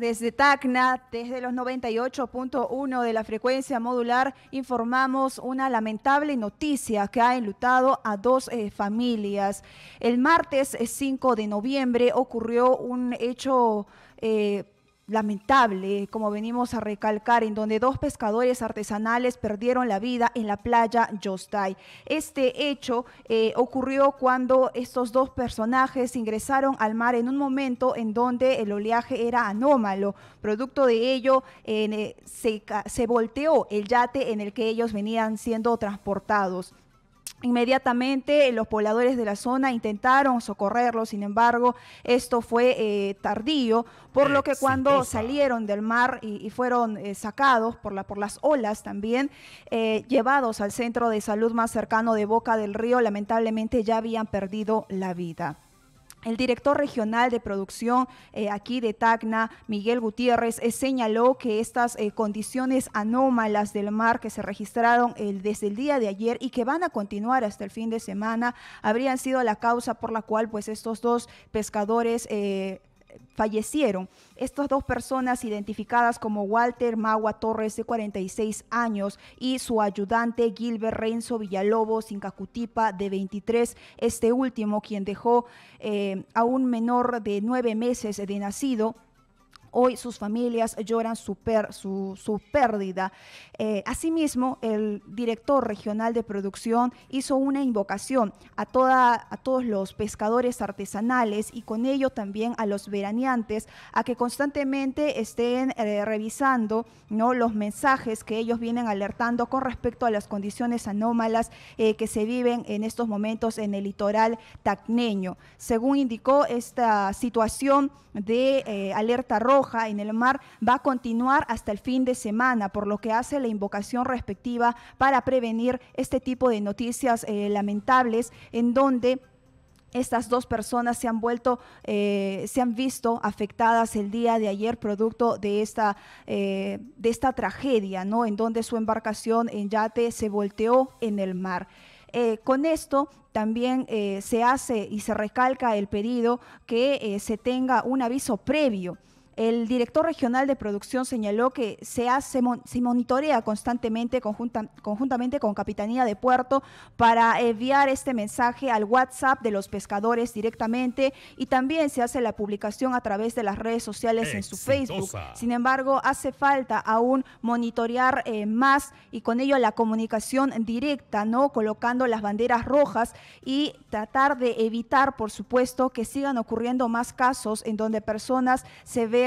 Desde Tacna, desde los 98.1 de la frecuencia modular, informamos una lamentable noticia que ha enlutado a dos eh, familias. El martes 5 eh, de noviembre ocurrió un hecho... Eh, lamentable, como venimos a recalcar, en donde dos pescadores artesanales perdieron la vida en la playa Yostay. Este hecho eh, ocurrió cuando estos dos personajes ingresaron al mar en un momento en donde el oleaje era anómalo. Producto de ello, eh, se, se volteó el yate en el que ellos venían siendo transportados. Inmediatamente los pobladores de la zona intentaron socorrerlo, sin embargo, esto fue eh, tardío, por lo que cuando salieron del mar y, fueron eh, sacados por, por las olas también, eh, llevados al centro de salud más cercano de Boca del Río, lamentablemente ya habían perdido la vida. El director regional de producción eh, aquí de Tacna, Miguel Gutiérrez, eh, señaló que estas eh, condiciones anómalas del mar que se registraron desde el día de ayer y que van a continuar hasta el fin de semana habrían sido la causa por la cual pues estos dos pescadores fallecieron. Estas dos personas identificadas como Walter Magua Torres, de 46 años, y su ayudante Gilbert Renzo Villalobos Incacutipa, de 23, este último quien dejó eh, a un menor de nueve meses de nacido Hoy sus familias lloran su, su, pérdida. Eh, asimismo, el director regional de producción hizo una invocación a, toda, a todos los pescadores artesanales y con ello también a los veraneantes a que constantemente estén eh, revisando ¿no? los mensajes que ellos vienen alertando con respecto a las condiciones anómalas eh, que se viven en estos momentos en el litoral tacneño. Según indicó, esta situación de alerta roja en el mar va a continuar hasta el fin de semana, por lo que hace la invocación respectiva para prevenir este tipo de noticias eh, lamentables en donde estas dos personas se han vuelto, eh, se han visto afectadas el día de ayer producto de esta, eh, de esta tragedia, ¿no? En donde su embarcación en yate se volteó en el mar. con esto también se hace y se recalca el pedido que se tenga un aviso previo el director regional de producción señaló que se, hace, se monitorea constantemente conjuntamente con Capitanía de Puerto para enviar este mensaje al WhatsApp de los pescadores directamente y también se hace la publicación a través de las redes sociales en su Facebook. Sin embargo, hace falta aún monitorear eh, más y con ello la comunicación directa, ¿no? Colocando las banderas rojas y tratar de evitar, por supuesto, que sigan ocurriendo más casos en donde personas se ven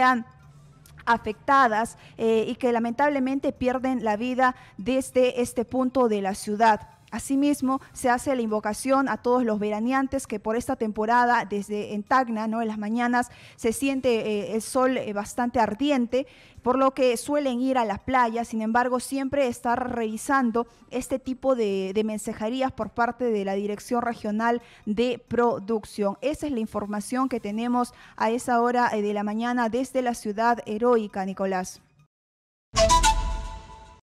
afectadas eh, y que lamentablemente pierden la vida desde este punto de la ciudad. Asimismo, se hace la invocación a todos los veraneantes que por esta temporada, desde en ¿no? en las mañanas, se siente eh, el sol eh, bastante ardiente, por lo que suelen ir a las playas, sin embargo, siempre estar revisando este tipo de, de mensajerías por parte de la Dirección Regional de Producción. Esa es la información que tenemos a esa hora eh, de la mañana desde la ciudad heroica, Nicolás.